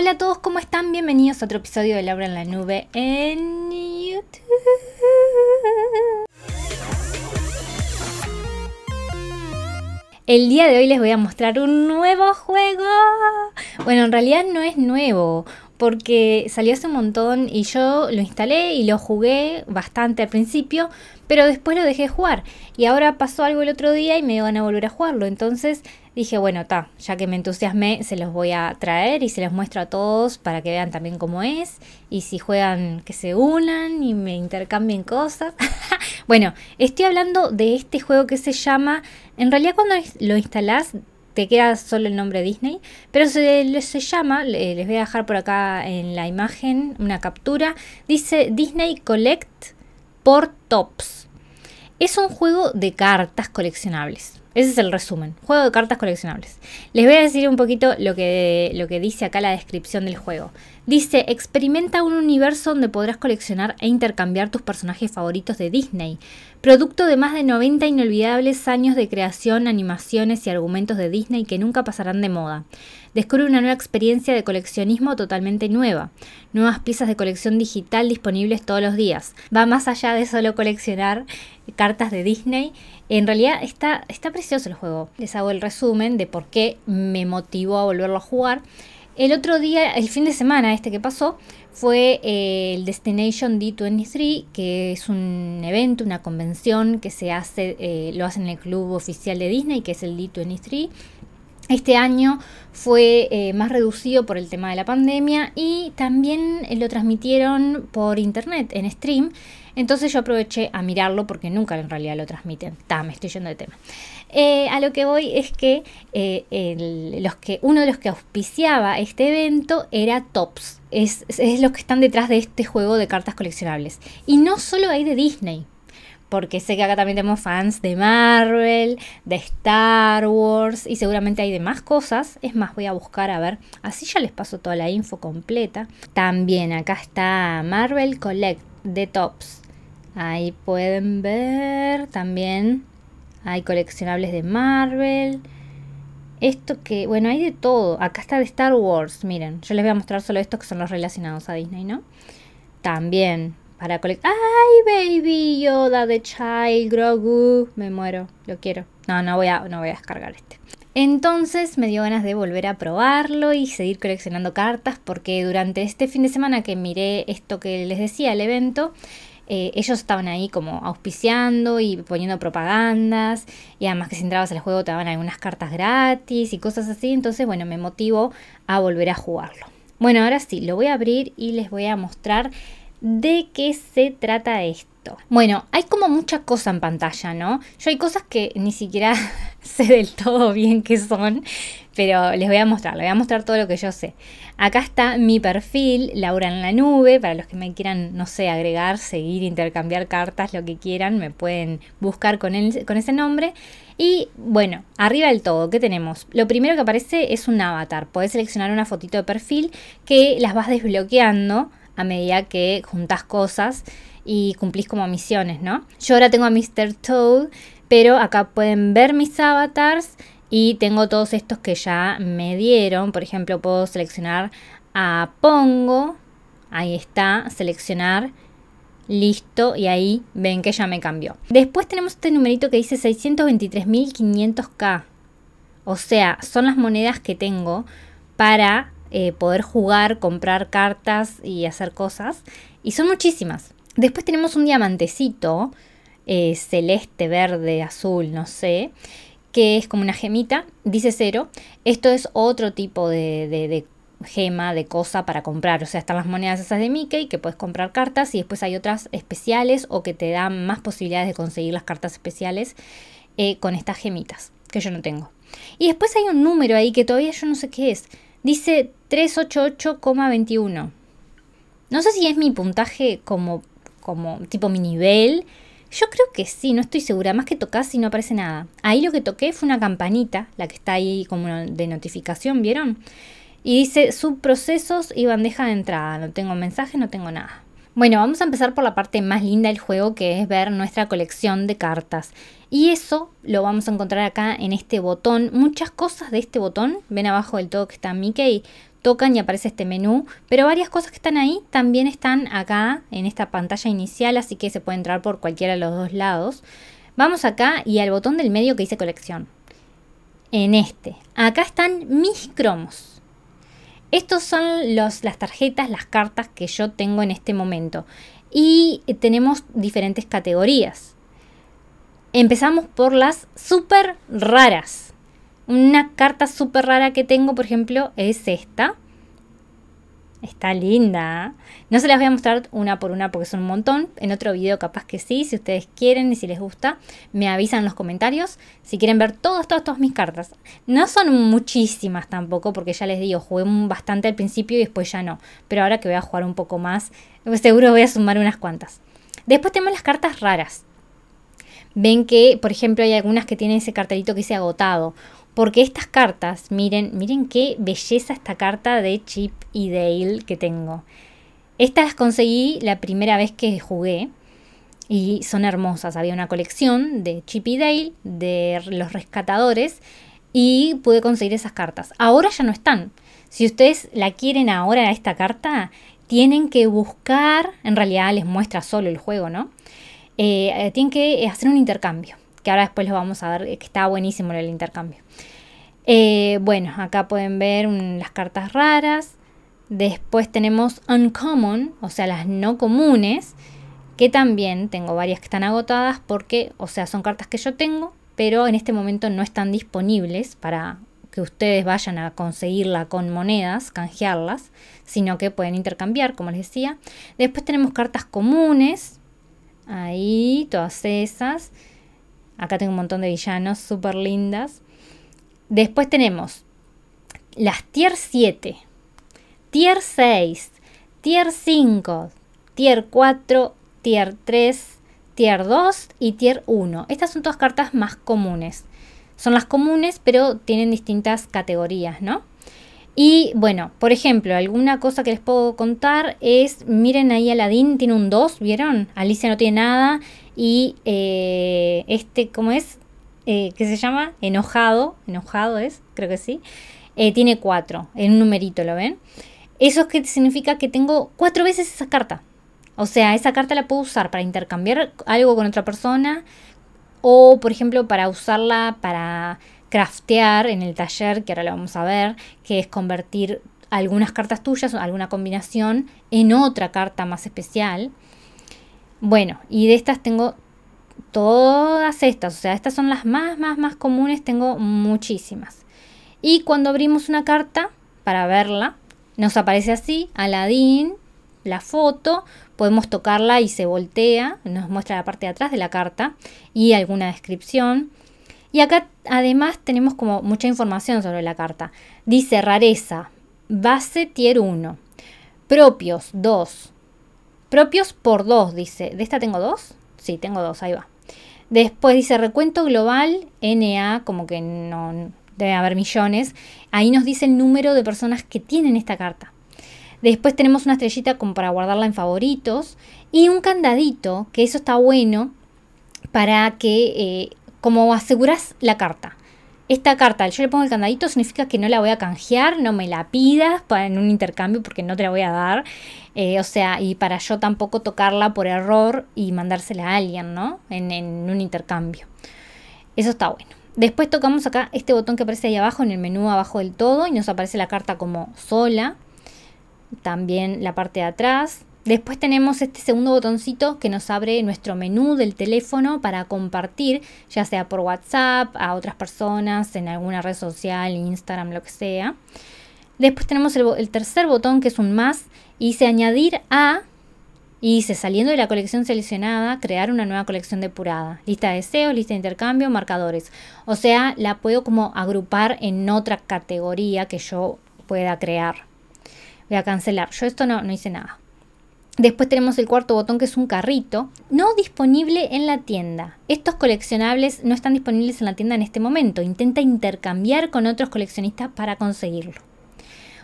Hola a todos, ¿cómo están? Bienvenidos a otro episodio de Laura en la Nube en YouTube. El día de hoy les voy a mostrar un nuevo juego. Bueno, en realidad no es nuevo, porque salió hace un montón y yo lo instalé y lo jugué bastante al principio, pero después lo dejé jugar. Y ahora pasó algo el otro día y me van a volver a jugarlo. Entonces dije, bueno, ta, ya que me entusiasmé, se los voy a traer y se los muestro a todos para que vean también cómo es. Y si juegan, que se unan y me intercambien cosas. bueno, estoy hablando de este juego que se llama. En realidad, cuando lo instalás, te queda solo el nombre Disney, pero se, se llama, les voy a dejar por acá en la imagen una captura, dice Disney Collect tops. Es un juego de cartas coleccionables. Ese es el resumen. Juego de cartas coleccionables. Les voy a decir un poquito lo que, lo que dice acá la descripción del juego. Dice, experimenta un universo donde podrás coleccionar e intercambiar tus personajes favoritos de Disney, producto de más de 90 inolvidables años de creación, animaciones y argumentos de Disney que nunca pasarán de moda descubre una nueva experiencia de coleccionismo totalmente nueva, nuevas piezas de colección digital disponibles todos los días. Va más allá de solo coleccionar cartas de Disney. En realidad está, está precioso el juego. Les hago el resumen de por qué me motivó a volverlo a jugar. El otro día, el fin de semana este que pasó, fue eh, el Destination D23, que es un evento, una convención que se hace, eh, lo hacen en el club oficial de Disney, que es el D23. Este año fue eh, más reducido por el tema de la pandemia y también eh, lo transmitieron por internet, en stream. Entonces yo aproveché a mirarlo porque nunca en realidad lo transmiten. ¡Tá, me estoy yendo de tema. Eh, a lo que voy es que, los que uno de los que auspiciaba este evento era Tops. Es, es los que están detrás de este juego de cartas coleccionables. Y no solo hay de Disney, porque sé que acá también tenemos fans de Marvel, de Star Wars y seguramente hay más cosas. Es más, voy a buscar a ver. Así ya les paso toda la info completa. También acá está Marvel Collect de Tops. Ahí pueden ver también hay coleccionables de Marvel. Esto que, bueno, hay de todo. Acá está de Star Wars, miren. Yo les voy a mostrar solo estos que son los relacionados a Disney, ¿no? También para colectar. ¡Ay, Baby Yoda de Child Grogu! Me muero, lo quiero. No, no voy a, no voy a descargar este. Entonces me dio ganas de volver a probarlo y seguir coleccionando cartas porque durante este fin de semana que miré esto que les decía, el evento, eh, ellos estaban ahí como auspiciando y poniendo propagandas y además que si entrabas al juego te daban algunas cartas gratis y cosas así, entonces bueno, me motivó a volver a jugarlo. Bueno, ahora sí, lo voy a abrir y les voy a mostrar de qué se trata esto. Bueno, hay como mucha cosa en pantalla, ¿no? Yo hay cosas que ni siquiera sé del todo bien qué son, pero les voy a mostrar, les voy a mostrar todo lo que yo sé. Acá está mi perfil, Laura en la nube, para los que me quieran, no sé, agregar, seguir, intercambiar cartas, lo que quieran, me pueden buscar con, con ese nombre. Y bueno, arriba del todo, ¿qué tenemos? Lo primero que aparece es un avatar. Podés seleccionar una fotito de perfil que las vas desbloqueando a medida que juntas cosas y cumplís como misiones, ¿no? Yo ahora tengo a Mr. Toad, pero acá pueden ver mis avatars y tengo todos estos que ya me dieron. Por ejemplo, puedo seleccionar a Pongo. Ahí está, seleccionar. Listo, y ahí ven que ya me cambió. Después tenemos este numerito que dice 623.500K. O sea, son las monedas que tengo para eh, poder jugar, comprar cartas y hacer cosas. Y son muchísimas. Después tenemos un diamantecito eh, celeste, verde, azul, no sé, que es como una gemita, dice cero. Esto es otro tipo de, gema de cosa para comprar. O sea, están las monedas esas de Mickey que puedes comprar cartas y después hay otras especiales o que te dan más posibilidades de conseguir las cartas especiales eh, con estas gemitas que yo no tengo. Y después hay un número ahí que todavía yo no sé qué es dice 388,21. No sé si es mi puntaje como, como tipo mi nivel. Yo creo que sí, no estoy segura. Más que tocas y no aparece nada. Ahí lo que toqué fue una campanita, la que está ahí como de notificación, ¿vieron? Y dice subprocesos y bandeja de entrada. No tengo mensaje, no tengo nada. Bueno, vamos a empezar por la parte más linda del juego, que es ver nuestra colección de cartas. Y eso lo vamos a encontrar acá en este botón. Muchas cosas de este botón, ven abajo del todo que está Mickey, tocan y aparece este menú, pero varias cosas que están ahí también están acá en esta pantalla inicial, así que se puede entrar por cualquiera de los dos lados. Vamos acá y al botón del medio que dice colección. En este. Acá están mis cromos. Estos son las tarjetas, las cartas que yo tengo en este momento. Y eh, tenemos diferentes categorías. Empezamos por las súper raras. Una carta súper rara que tengo, por ejemplo, es esta. Está linda. ¿eh? No se las voy a mostrar una por una porque son un montón. En otro video capaz que sí, si ustedes quieren y si les gusta, me avisan en los comentarios si quieren ver todas, todas, todas mis cartas. No son muchísimas tampoco porque ya les digo, jugué bastante al principio y después ya no. Pero ahora que voy a jugar un poco más, pues seguro voy a sumar unas cuantas. Después tenemos las cartas raras. Ven que, por ejemplo, hay algunas que tienen ese cartelito que dice agotado porque estas cartas, miren, miren qué belleza esta carta de Chip y Dale que tengo. Estas las conseguí la primera vez que jugué y son hermosas. Había una colección de Chip y Dale, de los rescatadores, y pude conseguir esas cartas. Ahora ya no están. Si ustedes la quieren ahora, esta carta, tienen que buscar, en realidad les muestra solo el juego, ¿no? Eh, eh, tienen que hacer un intercambio que ahora después lo vamos a ver, que está buenísimo el intercambio. Eh, bueno, acá pueden ver las cartas raras. Después tenemos uncommon, o sea, las no comunes, que también tengo varias que están agotadas porque, o sea, son cartas que yo tengo, pero en este momento no están disponibles para que ustedes vayan a conseguirla con monedas, canjearlas, sino que pueden intercambiar, como les decía. Después tenemos cartas comunes, ahí, todas esas. Acá tengo un montón de villanos súper lindas. Después tenemos las tier 7, tier 6, tier 5, tier 4, tier 3, tier 2 y tier 1. Estas son todas cartas más comunes. Son las comunes, pero tienen distintas categorías, ¿no? Y bueno, por ejemplo, alguna cosa que les puedo contar es, miren ahí Aladdin tiene un 2, ¿vieron? Alicia no tiene nada y eh, este, ¿cómo es? Eh, ¿Qué se llama? Enojado, enojado es, creo que sí. Eh, tiene cuatro, en un numerito, ¿lo ven? Eso es que significa que tengo cuatro veces esa carta. O sea, esa carta la puedo usar para intercambiar algo con otra persona o, por ejemplo, para usarla para craftear en el taller, que ahora lo vamos a ver, que es convertir algunas cartas tuyas, alguna combinación, en otra carta más especial. Bueno, y de estas tengo todas estas, o sea, estas son las más, más, más comunes, tengo muchísimas. Y cuando abrimos una carta para verla, nos aparece así, Aladín, la foto, podemos tocarla y se voltea, nos muestra la parte de atrás de la carta y alguna descripción. Y acá además tenemos como mucha información sobre la carta. Dice rareza, base tier 1, propios 2, Propios por dos, dice. ¿De esta tengo dos? Sí, tengo dos, ahí va. Después dice recuento global, NA, como que no debe haber millones. Ahí nos dice el número de personas que tienen esta carta. Después tenemos una estrellita como para guardarla en favoritos y un candadito, que eso está bueno para que, eh, como aseguras la carta esta carta, yo le pongo el candadito, significa que no la voy a canjear, no me la pidas en un intercambio porque no te la voy a dar. Eh, o sea, y para yo tampoco tocarla por error y mandársela a alguien, ¿no? en un intercambio. Eso está bueno. Después tocamos acá este botón que aparece ahí abajo, en el menú abajo del todo, y nos aparece la carta como sola. También la parte de atrás. Después tenemos este segundo botoncito que nos abre nuestro menú del teléfono para compartir, ya sea por WhatsApp, a otras personas, en alguna red social, Instagram, lo que sea. Después tenemos el, tercer botón que es un más y añadir a y saliendo de la colección seleccionada, crear una nueva colección depurada. Lista de deseos, lista de intercambio, marcadores. O sea, la puedo como agrupar en otra categoría que yo pueda crear. Voy a cancelar. Yo esto no, no hice nada. Después tenemos el cuarto botón que es un carrito, no disponible en la tienda. Estos coleccionables no están disponibles en la tienda en este momento. Intenta intercambiar con otros coleccionistas para conseguirlo.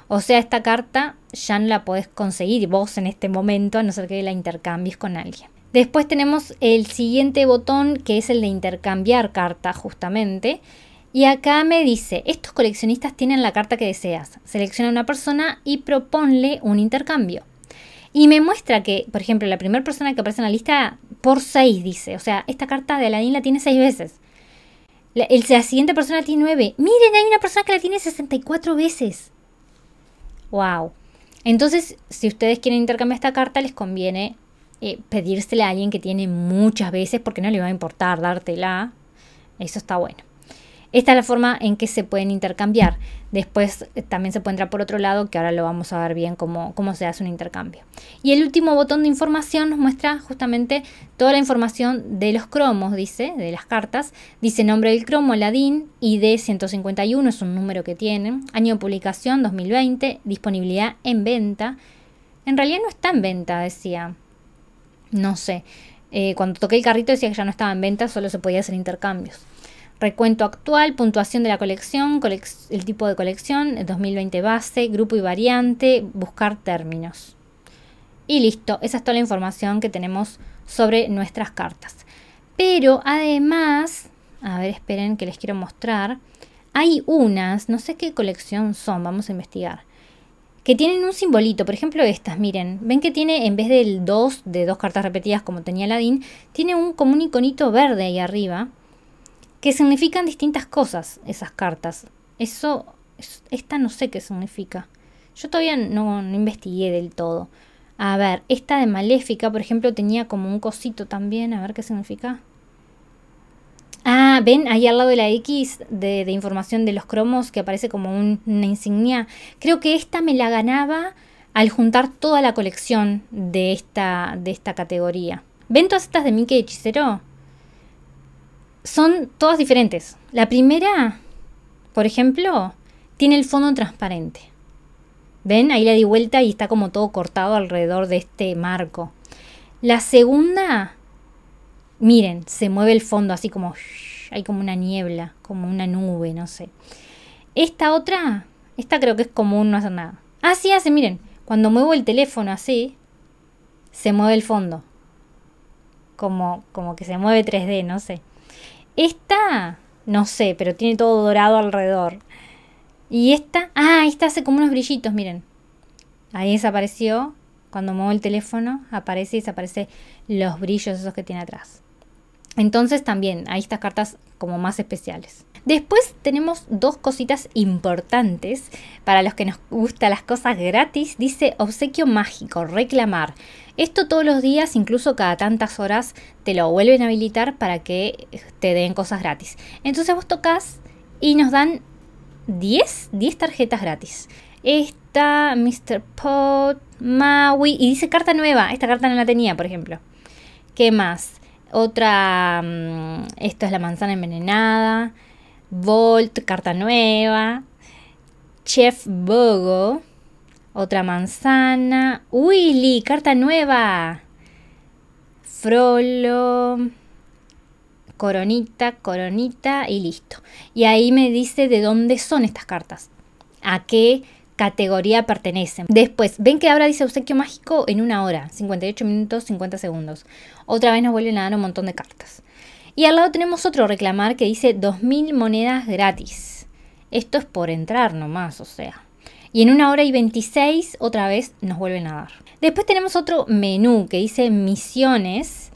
O sea, esta carta ya no la podés conseguir vos en este momento, a no ser que la intercambies con alguien. Después tenemos el siguiente botón que es el de intercambiar carta justamente. Y acá me dice, estos coleccionistas tienen la carta que deseas. Selecciona una persona y proponle un intercambio. Y me muestra que, por ejemplo, la primera persona que aparece en la lista por seis dice. O sea, esta carta de Aladín la tiene seis veces. La, el, siguiente persona tiene nueve. Miren, hay una persona que la tiene 64 veces. ¡Wow! Entonces, si ustedes quieren intercambiar esta carta, les conviene eh, pedírsela a alguien que tiene muchas veces porque no le va a importar dártela. Eso está bueno. Esta es la forma en que se pueden intercambiar. Después eh, también se puede entrar por otro lado, que ahora lo vamos a ver bien cómo, se hace un intercambio. Y el último botón de información nos muestra justamente toda la información de los cromos, dice, de las cartas. Dice nombre del cromo, Ladín, ID 151, es un número que tienen, año de publicación 2020, disponibilidad en venta. En realidad no está en venta, decía. No sé. Eh, cuando toqué el carrito decía que ya no estaba en venta, solo se podía hacer intercambios recuento actual, puntuación de la colección, el tipo de colección, el 2020 base, grupo y variante, buscar términos. Y listo, esa es toda la información que tenemos sobre nuestras cartas. Pero además, a ver, esperen que les quiero mostrar, hay unas, no sé qué colección son, vamos a investigar, que tienen un simbolito, por ejemplo estas, miren, ven que tiene en vez del 2 de dos cartas repetidas como tenía Aladdin, tiene un como un iconito verde ahí arriba que significan distintas cosas esas cartas. Eso, esta no sé qué significa. Yo todavía no, investigué del todo. A ver, esta de Maléfica, por ejemplo, tenía como un cosito también. A ver qué significa. Ah, ven, ahí al lado de la X de, información de los cromos que aparece como una insignia. Creo que esta me la ganaba al juntar toda la colección de esta, de esta categoría. ¿Ven todas estas de Mickey Hechicero? son todas diferentes. La primera, por ejemplo, tiene el fondo transparente. ¿Ven? Ahí la di vuelta y está como todo cortado alrededor de este marco. La segunda, miren, se mueve el fondo así como... hay como una niebla, como una nube, no sé. Esta otra, esta creo que es común no hace nada. Ah, sí hace, miren. Cuando muevo el teléfono así, se mueve el fondo. Como, como que se mueve 3D, no sé. Esta, no sé, pero tiene todo dorado alrededor. Y esta, ah, esta hace como unos brillitos, miren. Ahí desapareció. Cuando muevo el teléfono, aparece y desaparece los brillos esos que tiene atrás. Entonces también, hay estas cartas como más especiales. Después tenemos dos cositas importantes para los que nos gustan las cosas gratis. Dice obsequio mágico, reclamar. Esto todos los días, incluso cada tantas horas, te lo vuelven a habilitar para que eh, te den cosas gratis. Entonces vos tocas y nos dan 10, tarjetas gratis. Esta, Mr. Pot, Maui. Y dice carta nueva. Esta carta no la tenía, por ejemplo. ¿Qué más? Otra. Mm, esto es la manzana envenenada. Volt, Carta Nueva, Chef Bogo, otra manzana, Willy, Carta Nueva, Frollo, Coronita, Coronita y listo. Y ahí me dice de dónde son estas cartas, a qué categoría pertenecen. Después, ven que ahora dice obsequio mágico en una hora, 58 minutos, 50 segundos. Otra vez nos vuelven a dar un montón de cartas. Y al lado tenemos otro reclamar que dice 2.000 monedas gratis. Esto es por entrar nomás, o sea. Y en una hora y 26 otra vez nos vuelven a dar. Después tenemos otro menú que dice misiones.